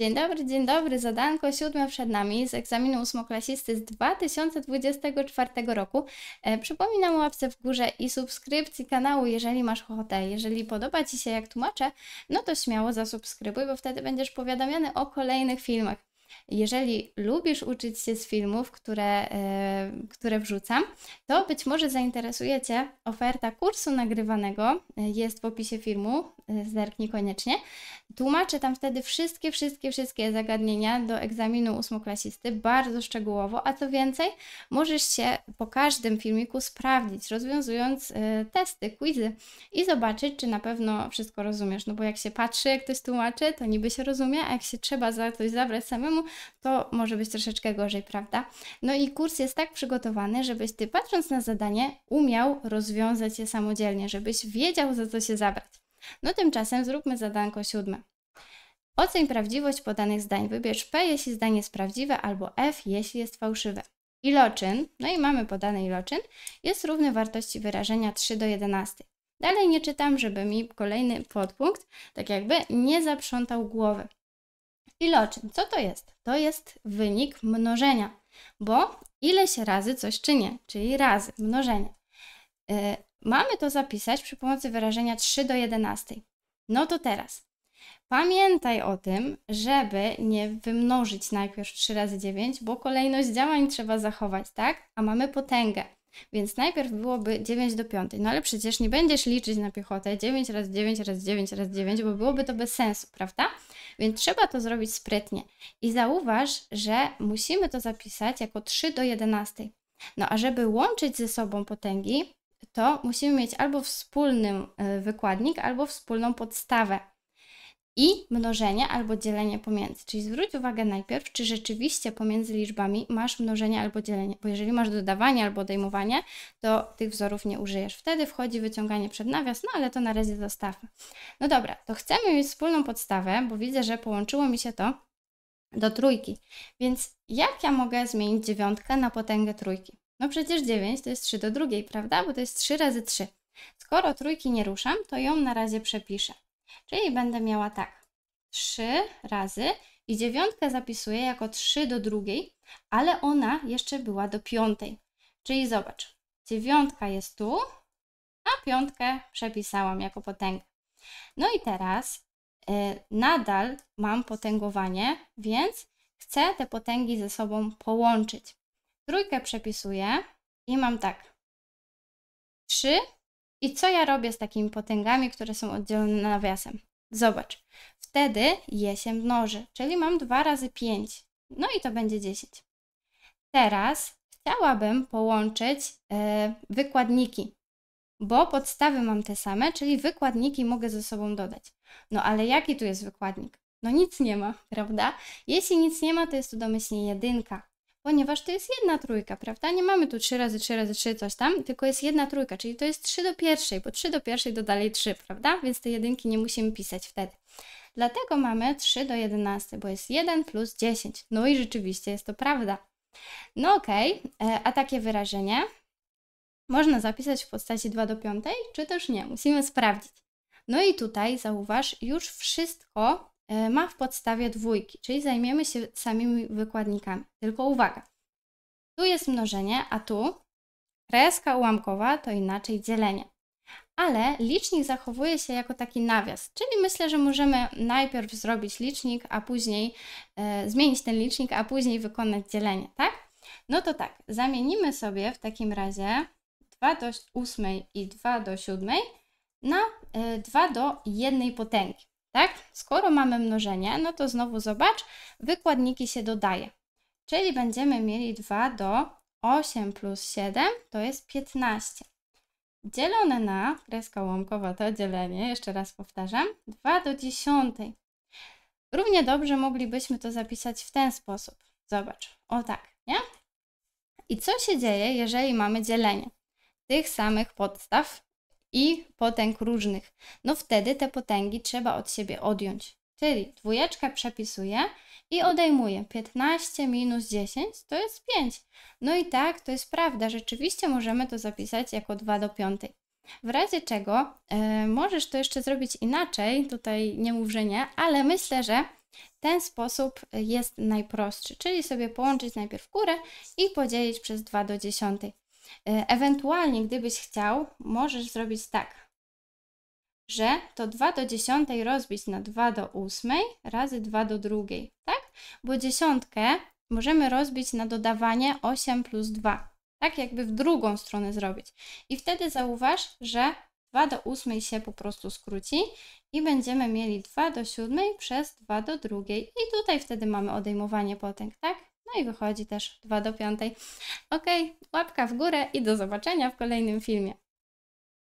Dzień dobry, dzień dobry. Zadanko siódme przed nami z egzaminu ósmoklasisty z 2024 roku. E, przypominam o łapce w górze i subskrypcji kanału, jeżeli masz ochotę. Jeżeli podoba Ci się jak tłumaczę, no to śmiało zasubskrybuj, bo wtedy będziesz powiadamiany o kolejnych filmach. Jeżeli lubisz uczyć się z filmów, które, e, które wrzucam, to być może zainteresuje Cię oferta kursu nagrywanego. E, jest w opisie filmu, e, zerknij koniecznie. Tłumaczę tam wtedy wszystkie, wszystkie, wszystkie zagadnienia do egzaminu ósmoklasisty bardzo szczegółowo, a co więcej, możesz się po każdym filmiku sprawdzić, rozwiązując testy, quizy i zobaczyć, czy na pewno wszystko rozumiesz. No bo jak się patrzy, jak ktoś tłumaczy, to niby się rozumie, a jak się trzeba za coś zabrać samemu, to może być troszeczkę gorzej, prawda? No i kurs jest tak przygotowany, żebyś ty patrząc na zadanie umiał rozwiązać je samodzielnie, żebyś wiedział za co się zabrać. No tymczasem zróbmy zadanko siódme. Oceń prawdziwość podanych zdań. Wybierz P, jeśli zdanie jest prawdziwe, albo F, jeśli jest fałszywe. Iloczyn, no i mamy podany iloczyn, jest równy wartości wyrażenia 3 do 11. Dalej nie czytam, żeby mi kolejny podpunkt, tak jakby, nie zaprzątał głowy iloczyn. Co to jest? To jest wynik mnożenia, bo ile się razy coś czynię, czyli razy mnożenie. Yy, mamy to zapisać przy pomocy wyrażenia 3 do 11. No to teraz. Pamiętaj o tym, żeby nie wymnożyć najpierw 3 razy 9, bo kolejność działań trzeba zachować, tak? A mamy potęgę. Więc najpierw byłoby 9 do 5. No ale przecież nie będziesz liczyć na piechotę 9 razy 9 razy 9 razy 9, bo byłoby to bez sensu, prawda? Więc trzeba to zrobić sprytnie. I zauważ, że musimy to zapisać jako 3 do 11. No a żeby łączyć ze sobą potęgi, to musimy mieć albo wspólny y, wykładnik, albo wspólną podstawę i mnożenie albo dzielenie pomiędzy. Czyli zwróć uwagę najpierw, czy rzeczywiście pomiędzy liczbami masz mnożenie albo dzielenie, bo jeżeli masz dodawanie albo odejmowanie, to tych wzorów nie użyjesz. Wtedy wchodzi wyciąganie przed nawias, no ale to na razie zostawmy. No dobra, to chcemy mieć wspólną podstawę, bo widzę, że połączyło mi się to do trójki. Więc jak ja mogę zmienić dziewiątkę na potęgę trójki? No przecież 9 to jest 3 do drugiej, prawda? Bo to jest 3 razy 3. Skoro trójki nie ruszam, to ją na razie przepiszę. Czyli będę miała tak 3 razy i dziewiątkę zapisuję jako 3 do drugiej, ale ona jeszcze była do piątej. Czyli zobacz, dziewiątka jest tu, a piątkę przepisałam jako potęgę. No i teraz y, nadal mam potęgowanie, więc chcę te potęgi ze sobą połączyć. Trójkę przepisuję i mam tak 3 i co ja robię z takimi potęgami, które są oddzielone nawiasem? Zobacz. Wtedy je się mnoży, czyli mam 2 razy 5. No i to będzie 10. Teraz chciałabym połączyć yy, wykładniki, bo podstawy mam te same, czyli wykładniki mogę ze sobą dodać. No ale jaki tu jest wykładnik? No nic nie ma, prawda? Jeśli nic nie ma, to jest tu domyślnie jedynka ponieważ to jest jedna trójka, prawda? Nie mamy tu 3 razy 3 razy 3 coś tam, tylko jest jedna trójka, czyli to jest 3 do pierwszej, bo 3 do pierwszej dodali 3, prawda? Więc te jedynki nie musimy pisać wtedy. Dlatego mamy 3 do 11, bo jest 1 plus 10. No i rzeczywiście jest to prawda. No okej, okay. E, a takie wyrażenie można zapisać w postaci 2 do 5, czy też nie. Musimy sprawdzić. No i tutaj zauważ, już wszystko E, ma w podstawie dwójki, czyli zajmiemy się samymi wykładnikami. Tylko uwaga, tu jest mnożenie, a tu kreska ułamkowa to inaczej dzielenie. Ale licznik zachowuje się jako taki nawias, czyli myślę, że możemy najpierw zrobić licznik, a później e, zmienić ten licznik, a później wykonać dzielenie, tak? No to tak, zamienimy sobie w takim razie 2 do 8 i 2 do 7 na 2 e, do 1 potęgi tak? Skoro mamy mnożenie, no to znowu zobacz, wykładniki się dodaje. Czyli będziemy mieli 2 do 8 plus 7 to jest 15. Dzielone na, kreska łamkowa to dzielenie, jeszcze raz powtarzam, 2 do 10. Równie dobrze moglibyśmy to zapisać w ten sposób. Zobacz, o tak, nie? I co się dzieje, jeżeli mamy dzielenie tych samych podstaw, i potęg różnych. No wtedy te potęgi trzeba od siebie odjąć. Czyli dwójeczkę przepisuję i odejmuję. 15 minus 10 to jest 5. No i tak, to jest prawda. Rzeczywiście możemy to zapisać jako 2 do 5. W razie czego y, możesz to jeszcze zrobić inaczej, tutaj nie mów, że nie, ale myślę, że ten sposób jest najprostszy, czyli sobie połączyć najpierw górę i podzielić przez 2 do 10. E, ewentualnie, gdybyś chciał, możesz zrobić tak, że to 2 do 10 rozbić na 2 do 8 razy 2 do 2, tak? Bo dziesiątkę możemy rozbić na dodawanie 8 plus 2, tak? Jakby w drugą stronę zrobić. I wtedy zauważ, że 2 do 8 się po prostu skróci i będziemy mieli 2 do 7 przez 2 do 2. I tutaj wtedy mamy odejmowanie potęg, tak? No i wychodzi też 2 do 5. Ok, łapka w górę i do zobaczenia w kolejnym filmie.